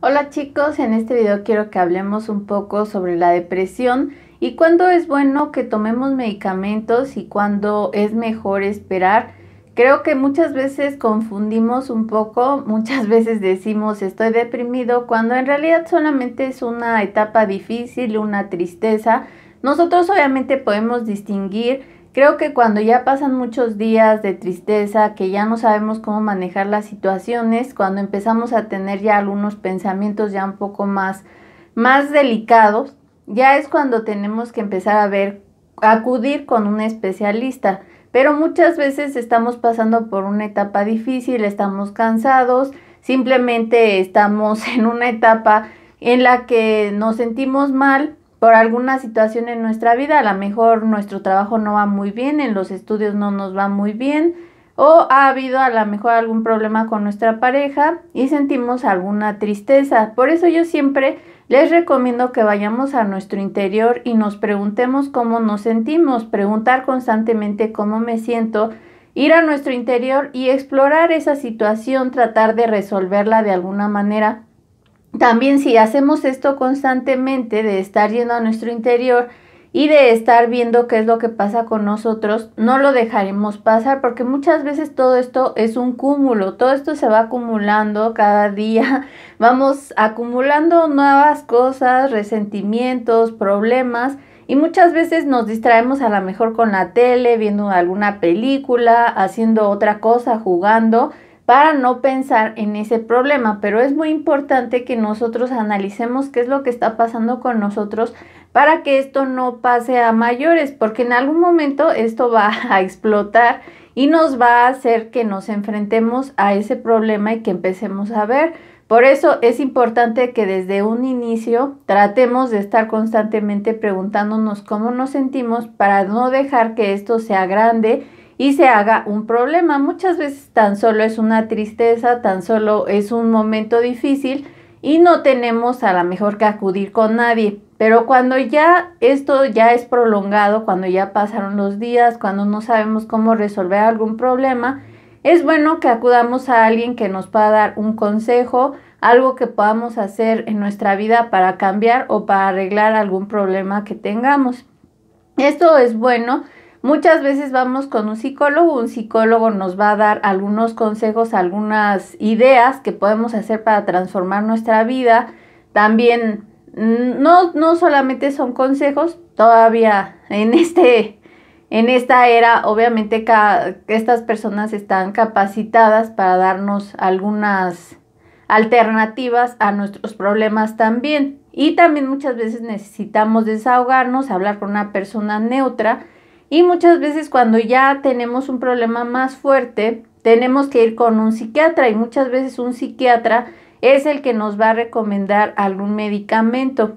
Hola chicos, en este video quiero que hablemos un poco sobre la depresión y cuándo es bueno que tomemos medicamentos y cuándo es mejor esperar. Creo que muchas veces confundimos un poco, muchas veces decimos estoy deprimido cuando en realidad solamente es una etapa difícil, una tristeza. Nosotros obviamente podemos distinguir Creo que cuando ya pasan muchos días de tristeza, que ya no sabemos cómo manejar las situaciones, cuando empezamos a tener ya algunos pensamientos ya un poco más, más delicados, ya es cuando tenemos que empezar a ver, acudir con un especialista. Pero muchas veces estamos pasando por una etapa difícil, estamos cansados, simplemente estamos en una etapa en la que nos sentimos mal por alguna situación en nuestra vida, a lo mejor nuestro trabajo no va muy bien, en los estudios no nos va muy bien, o ha habido a lo mejor algún problema con nuestra pareja y sentimos alguna tristeza. Por eso yo siempre les recomiendo que vayamos a nuestro interior y nos preguntemos cómo nos sentimos, preguntar constantemente cómo me siento, ir a nuestro interior y explorar esa situación, tratar de resolverla de alguna manera también si hacemos esto constantemente de estar yendo a nuestro interior y de estar viendo qué es lo que pasa con nosotros, no lo dejaremos pasar porque muchas veces todo esto es un cúmulo, todo esto se va acumulando cada día, vamos acumulando nuevas cosas, resentimientos, problemas y muchas veces nos distraemos a lo mejor con la tele, viendo alguna película, haciendo otra cosa, jugando para no pensar en ese problema, pero es muy importante que nosotros analicemos qué es lo que está pasando con nosotros para que esto no pase a mayores, porque en algún momento esto va a explotar y nos va a hacer que nos enfrentemos a ese problema y que empecemos a ver. Por eso es importante que desde un inicio tratemos de estar constantemente preguntándonos cómo nos sentimos para no dejar que esto sea grande y se haga un problema. Muchas veces tan solo es una tristeza, tan solo es un momento difícil y no tenemos a lo mejor que acudir con nadie. Pero cuando ya esto ya es prolongado, cuando ya pasaron los días, cuando no sabemos cómo resolver algún problema, es bueno que acudamos a alguien que nos pueda dar un consejo, algo que podamos hacer en nuestra vida para cambiar o para arreglar algún problema que tengamos. Esto es bueno Muchas veces vamos con un psicólogo, un psicólogo nos va a dar algunos consejos, algunas ideas que podemos hacer para transformar nuestra vida. También mm, no, solamente son consejos, todavía en este, esta era obviamente estas personas están capacitadas para darnos algunas alternativas a nuestros problemas también. Y también muchas veces necesitamos desahogarnos, hablar con una persona neutra y muchas veces cuando ya tenemos un problema más fuerte, tenemos que ir con un psiquiatra y muchas veces un psiquiatra es el que nos va a recomendar algún medicamento.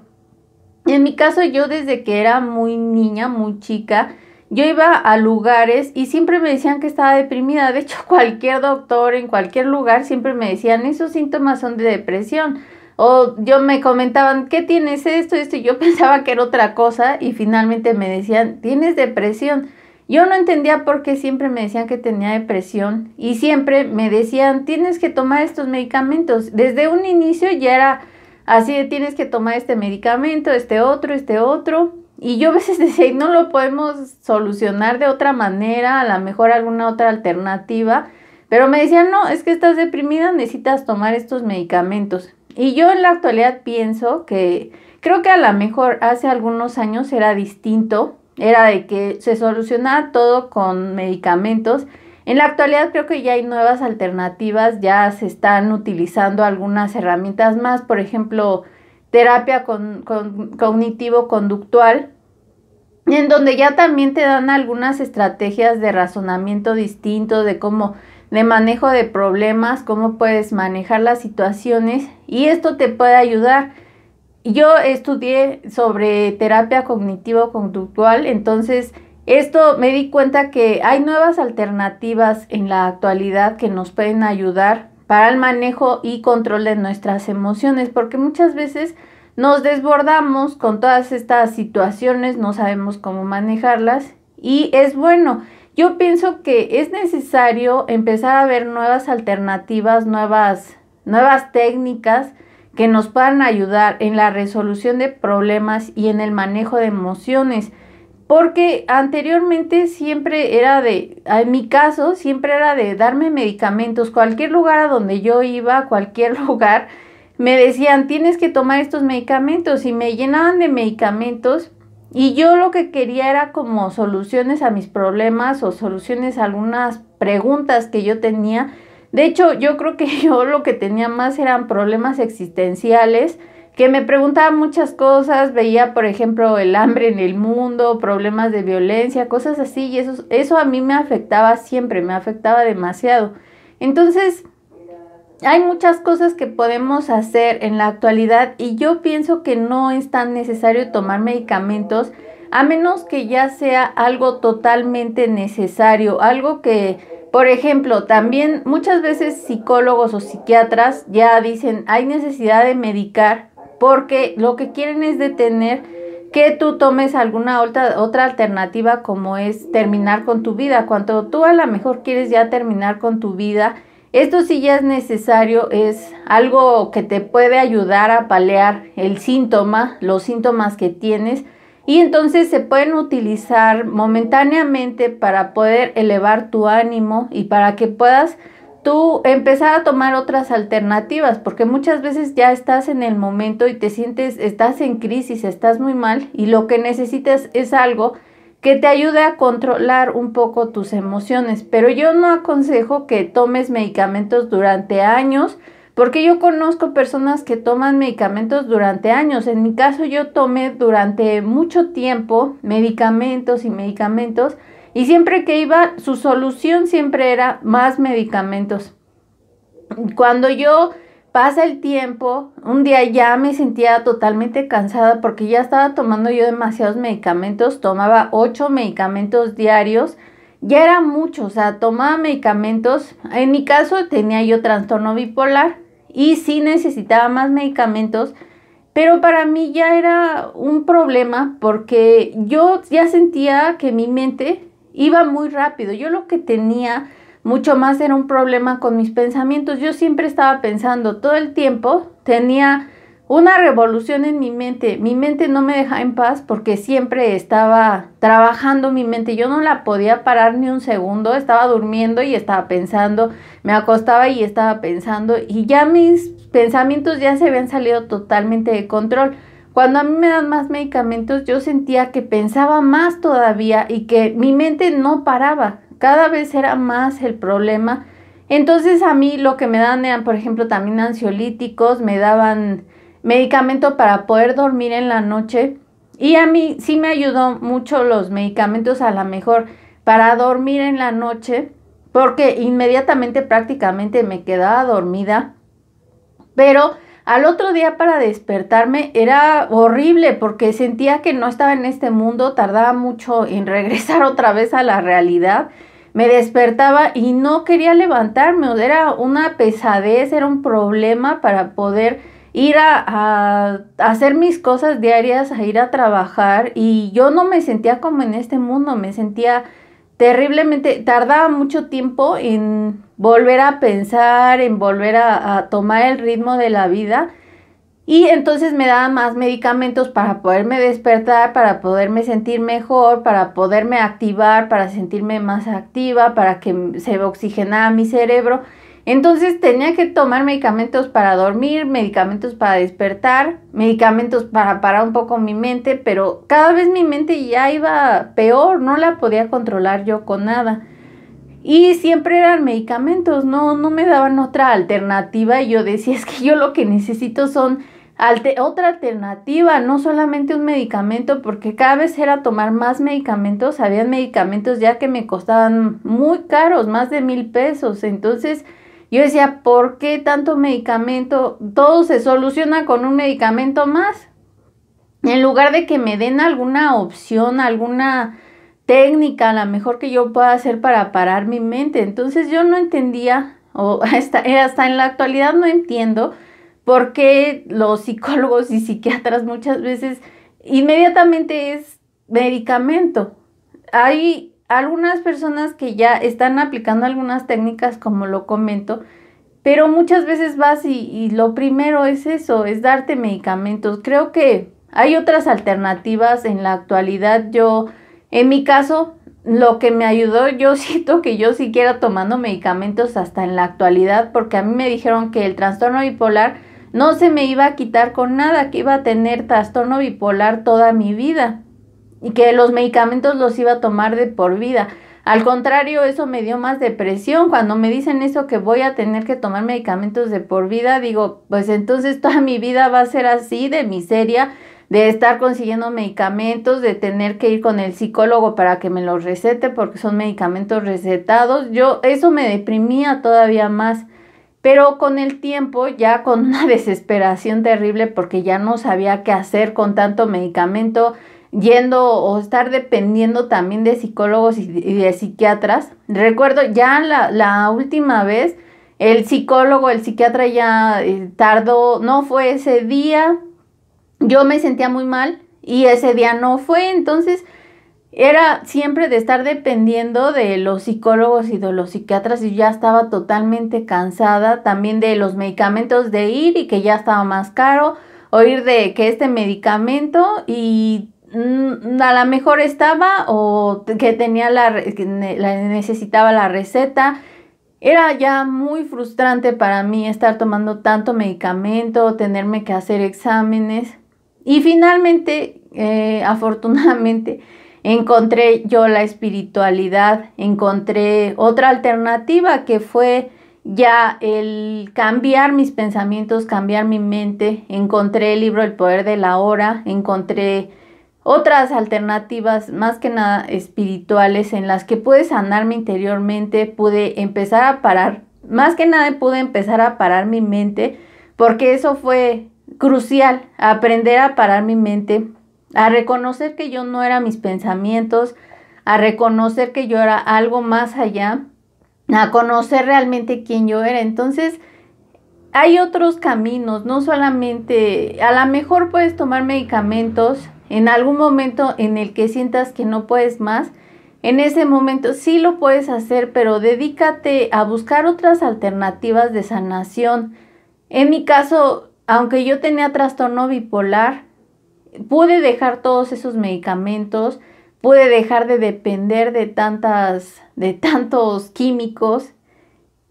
En mi caso yo desde que era muy niña, muy chica, yo iba a lugares y siempre me decían que estaba deprimida. De hecho, cualquier doctor en cualquier lugar siempre me decían, esos síntomas son de depresión. O yo me comentaban, ¿qué tienes esto, esto? Y yo pensaba que era otra cosa y finalmente me decían, tienes depresión. Yo no entendía por qué siempre me decían que tenía depresión y siempre me decían, tienes que tomar estos medicamentos. Desde un inicio ya era así tienes que tomar este medicamento, este otro, este otro. Y yo a veces decía, no lo podemos solucionar de otra manera, a lo mejor alguna otra alternativa. Pero me decían, no, es que estás deprimida, necesitas tomar estos medicamentos. Y yo en la actualidad pienso que creo que a lo mejor hace algunos años era distinto, era de que se solucionaba todo con medicamentos. En la actualidad creo que ya hay nuevas alternativas, ya se están utilizando algunas herramientas más, por ejemplo, terapia con, cognitivo-conductual, en donde ya también te dan algunas estrategias de razonamiento distinto, de cómo de manejo de problemas, cómo puedes manejar las situaciones y esto te puede ayudar. Yo estudié sobre terapia cognitivo-conductual, entonces esto me di cuenta que hay nuevas alternativas en la actualidad que nos pueden ayudar para el manejo y control de nuestras emociones, porque muchas veces nos desbordamos con todas estas situaciones, no sabemos cómo manejarlas y es bueno yo pienso que es necesario empezar a ver nuevas alternativas, nuevas, nuevas técnicas que nos puedan ayudar en la resolución de problemas y en el manejo de emociones. Porque anteriormente siempre era de, en mi caso, siempre era de darme medicamentos. Cualquier lugar a donde yo iba, cualquier lugar, me decían, tienes que tomar estos medicamentos. Y me llenaban de medicamentos y yo lo que quería era como soluciones a mis problemas o soluciones a algunas preguntas que yo tenía. De hecho, yo creo que yo lo que tenía más eran problemas existenciales, que me preguntaba muchas cosas, veía, por ejemplo, el hambre en el mundo, problemas de violencia, cosas así, y eso, eso a mí me afectaba siempre, me afectaba demasiado. Entonces, hay muchas cosas que podemos hacer en la actualidad y yo pienso que no es tan necesario tomar medicamentos a menos que ya sea algo totalmente necesario, algo que, por ejemplo, también muchas veces psicólogos o psiquiatras ya dicen hay necesidad de medicar porque lo que quieren es detener que tú tomes alguna otra, otra alternativa como es terminar con tu vida. Cuando tú a lo mejor quieres ya terminar con tu vida, esto si ya es necesario, es algo que te puede ayudar a paliar el síntoma, los síntomas que tienes, y entonces se pueden utilizar momentáneamente para poder elevar tu ánimo y para que puedas tú empezar a tomar otras alternativas, porque muchas veces ya estás en el momento y te sientes, estás en crisis, estás muy mal y lo que necesitas es algo que te ayude a controlar un poco tus emociones, pero yo no aconsejo que tomes medicamentos durante años, porque yo conozco personas que toman medicamentos durante años. En mi caso yo tomé durante mucho tiempo medicamentos y medicamentos y siempre que iba su solución siempre era más medicamentos. Cuando yo Pasa el tiempo, un día ya me sentía totalmente cansada porque ya estaba tomando yo demasiados medicamentos, tomaba ocho medicamentos diarios, ya era mucho, o sea, tomaba medicamentos, en mi caso tenía yo trastorno bipolar y sí necesitaba más medicamentos, pero para mí ya era un problema porque yo ya sentía que mi mente iba muy rápido, yo lo que tenía mucho más era un problema con mis pensamientos. Yo siempre estaba pensando todo el tiempo, tenía una revolución en mi mente. Mi mente no me dejaba en paz porque siempre estaba trabajando mi mente. Yo no la podía parar ni un segundo. Estaba durmiendo y estaba pensando. Me acostaba y estaba pensando. Y ya mis pensamientos ya se habían salido totalmente de control. Cuando a mí me dan más medicamentos, yo sentía que pensaba más todavía y que mi mente no paraba. Cada vez era más el problema. Entonces a mí lo que me daban eran, por ejemplo, también ansiolíticos, me daban medicamento para poder dormir en la noche. Y a mí sí me ayudó mucho los medicamentos a lo mejor para dormir en la noche, porque inmediatamente prácticamente me quedaba dormida. Pero al otro día para despertarme era horrible porque sentía que no estaba en este mundo, tardaba mucho en regresar otra vez a la realidad me despertaba y no quería levantarme, era una pesadez, era un problema para poder ir a, hacer mis cosas diarias, a ir a trabajar y yo no me sentía como en este mundo, me sentía terriblemente, tardaba mucho tiempo en volver a pensar, en volver a tomar el ritmo de la vida y entonces me daba más medicamentos para poderme despertar, para poderme sentir mejor, para poderme activar, para sentirme más activa, para que se oxigenara mi cerebro. Entonces tenía que tomar medicamentos para dormir, medicamentos para despertar, medicamentos para parar un poco mi mente, pero cada vez mi mente ya iba peor, no la podía controlar yo con nada. Y siempre eran medicamentos, no, no me daban otra alternativa. Y yo decía, es que yo lo que necesito son otra alternativa, no solamente un medicamento, porque cada vez era tomar más medicamentos, había medicamentos ya que me costaban muy caros, más de mil pesos. Entonces yo decía, ¿por qué tanto medicamento? Todo se soluciona con un medicamento más. En lugar de que me den alguna opción, alguna técnica, la mejor que yo pueda hacer para parar mi mente. Entonces yo no entendía, o hasta, hasta en la actualidad no entiendo porque los psicólogos y psiquiatras muchas veces inmediatamente es medicamento. Hay algunas personas que ya están aplicando algunas técnicas, como lo comento, pero muchas veces vas y, y lo primero es eso, es darte medicamentos. Creo que hay otras alternativas en la actualidad. Yo, en mi caso, lo que me ayudó, yo siento que yo siquiera tomando medicamentos hasta en la actualidad, porque a mí me dijeron que el trastorno bipolar no se me iba a quitar con nada, que iba a tener trastorno bipolar toda mi vida y que los medicamentos los iba a tomar de por vida. Al contrario, eso me dio más depresión. Cuando me dicen eso que voy a tener que tomar medicamentos de por vida, digo, pues entonces toda mi vida va a ser así de miseria, de estar consiguiendo medicamentos, de tener que ir con el psicólogo para que me los recete porque son medicamentos recetados. Yo eso me deprimía todavía más. Pero con el tiempo, ya con una desesperación terrible porque ya no sabía qué hacer con tanto medicamento, yendo o estar dependiendo también de psicólogos y de psiquiatras. Recuerdo ya la, última vez, el psicólogo, el psiquiatra ya eh, tardó, no fue ese día, yo me sentía muy mal y ese día no fue, entonces era siempre de estar dependiendo de los psicólogos y de los psiquiatras y ya estaba totalmente cansada también de los medicamentos de ir y que ya estaba más caro o ir de que este medicamento y mm, a lo mejor estaba o que tenía la, necesitaba la receta era ya muy frustrante para mí estar tomando tanto medicamento tenerme que hacer exámenes y finalmente eh, afortunadamente encontré yo la espiritualidad, encontré otra alternativa que fue ya el cambiar mis pensamientos, cambiar mi mente, encontré el libro El Poder de la Hora, encontré otras alternativas más que nada espirituales en las que pude sanarme interiormente, pude empezar a parar, más que nada pude empezar a parar mi mente, porque eso fue crucial, aprender a parar mi mente, a reconocer que yo no era mis pensamientos, a reconocer que yo era algo más allá, a conocer realmente quién yo era. Entonces, hay otros caminos, no solamente, a lo mejor puedes tomar medicamentos en algún momento en el que sientas que no puedes más. En ese momento sí lo puedes hacer, pero dedícate a buscar otras alternativas de sanación. En mi caso, aunque yo tenía trastorno bipolar, pude dejar todos esos medicamentos, pude dejar de depender de tantas de tantos químicos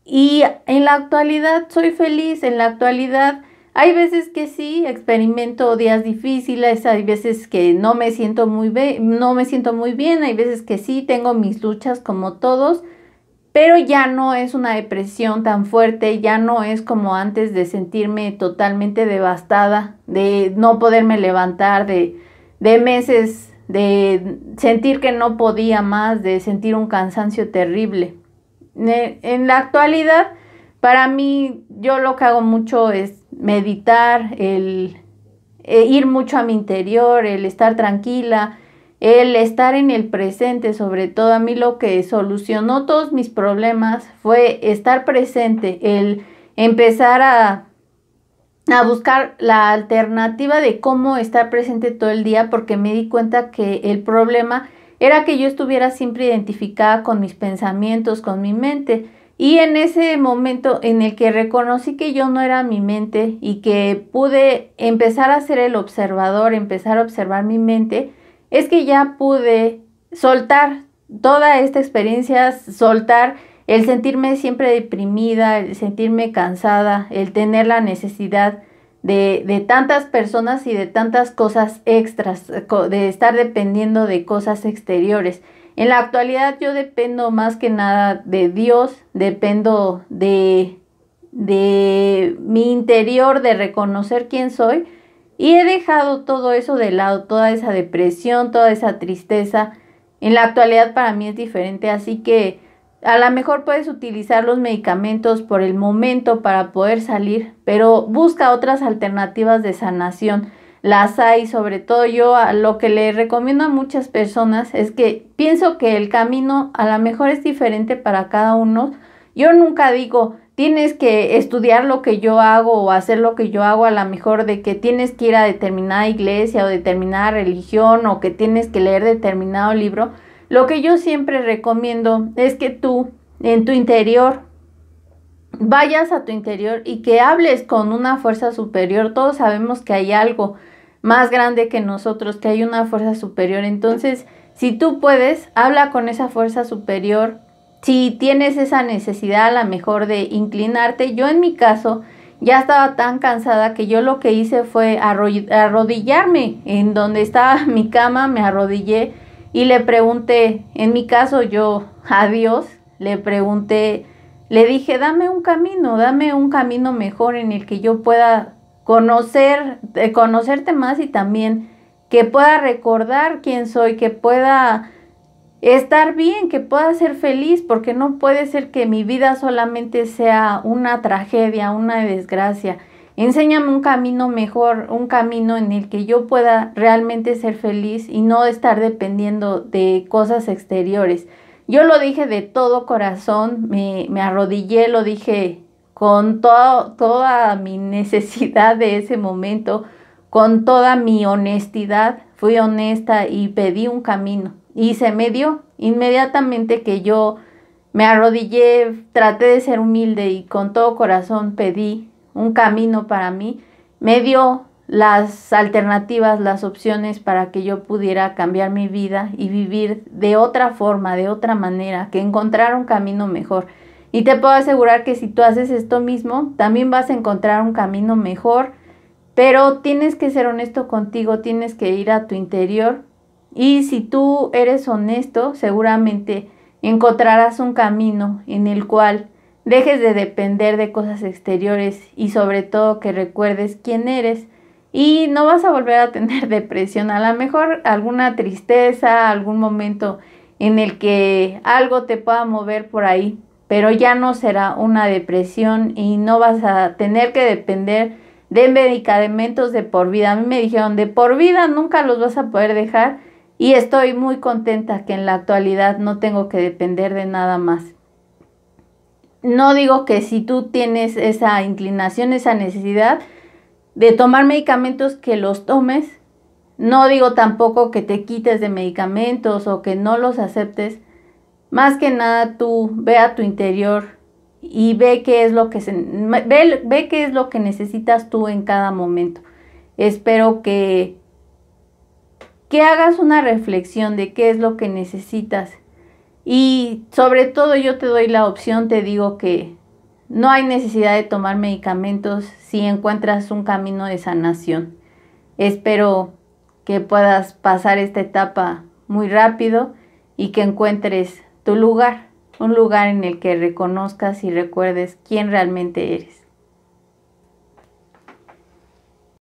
y en la actualidad soy feliz, en la actualidad hay veces que sí experimento días difíciles, hay veces que no me siento muy no me siento muy bien, hay veces que sí tengo mis luchas como todos, pero ya no es una depresión tan fuerte, ya no es como antes de sentirme totalmente devastada, de no poderme levantar, de, meses, de sentir que no podía más, de sentir un cansancio terrible. En la actualidad, para mí, yo lo que hago mucho es meditar, el e ir mucho a mi interior, el estar tranquila, el estar en el presente, sobre todo a mí lo que solucionó todos mis problemas fue estar presente, el empezar a, a buscar la alternativa de cómo estar presente todo el día porque me di cuenta que el problema era que yo estuviera siempre identificada con mis pensamientos, con mi mente. Y en ese momento en el que reconocí que yo no era mi mente y que pude empezar a ser el observador, empezar a observar mi mente, es que ya pude soltar toda esta experiencia, soltar el sentirme siempre deprimida, el sentirme cansada, el tener la necesidad de, tantas personas y de tantas cosas extras, de estar dependiendo de cosas exteriores. En la actualidad yo dependo más que nada de Dios, dependo de mi interior, de reconocer quién soy y he dejado todo eso de lado, toda esa depresión, toda esa tristeza. En la actualidad para mí es diferente, así que a lo mejor puedes utilizar los medicamentos por el momento para poder salir, pero busca otras alternativas de sanación. Las hay, sobre todo yo lo que le recomiendo a muchas personas es que pienso que el camino a lo mejor es diferente para cada uno. Yo nunca digo, tienes que estudiar lo que yo hago o hacer lo que yo hago, a lo mejor de que tienes que ir a determinada iglesia o determinada religión o que tienes que leer determinado libro, lo que yo siempre recomiendo es que tú en tu interior vayas a tu interior y que hables con una fuerza superior. Todos sabemos que hay algo más grande que nosotros, que hay una fuerza superior. Entonces, si tú puedes, habla con esa fuerza superior, si tienes esa necesidad a lo mejor de inclinarte, yo en mi caso ya estaba tan cansada que yo lo que hice fue arrodillarme en donde estaba mi cama, me arrodillé y le pregunté, en mi caso yo a Dios, le pregunté, le dije, dame un camino, dame un camino mejor en el que yo pueda conocer, eh, conocerte más y también que pueda recordar quién soy, que pueda estar bien, que pueda ser feliz, porque no puede ser que mi vida solamente sea una tragedia, una desgracia. Enséñame un camino mejor, un camino en el que yo pueda realmente ser feliz y no estar dependiendo de cosas exteriores. Yo lo dije de todo corazón, me, arrodillé, lo dije con toda mi necesidad de ese momento, con toda mi honestidad, fui honesta y pedí un camino y se me dio. Inmediatamente que yo me arrodillé, traté de ser humilde y con todo corazón pedí un camino para mí, me dio las alternativas, las opciones para que yo pudiera cambiar mi vida y vivir de otra forma, de otra manera, que encontrar un camino mejor. Y te puedo asegurar que si tú haces esto mismo, también vas a encontrar un camino mejor, pero tienes que ser honesto contigo, tienes que ir a tu interior y si tú eres honesto, seguramente encontrarás un camino en el cual dejes de depender de cosas exteriores y sobre todo que recuerdes quién eres y no vas a volver a tener depresión, a lo mejor alguna tristeza, algún momento en el que algo te pueda mover por ahí, pero ya no será una depresión y no vas a tener que depender de medicamentos de por vida. A mí me dijeron, de por vida nunca los vas a poder dejar y estoy muy contenta que en la actualidad no tengo que depender de nada más. No digo que si tú tienes esa inclinación, esa necesidad de tomar medicamentos, que los tomes. No digo tampoco que te quites de medicamentos o que no los aceptes. Más que nada tú ve a tu interior y ve qué es lo que se, ve qué es lo que necesitas tú en cada momento. Espero que que hagas una reflexión de qué es lo que necesitas. Y sobre todo yo te doy la opción, te digo que no hay necesidad de tomar medicamentos si encuentras un camino de sanación. Espero que puedas pasar esta etapa muy rápido y que encuentres tu lugar, un lugar en el que reconozcas y recuerdes quién realmente eres.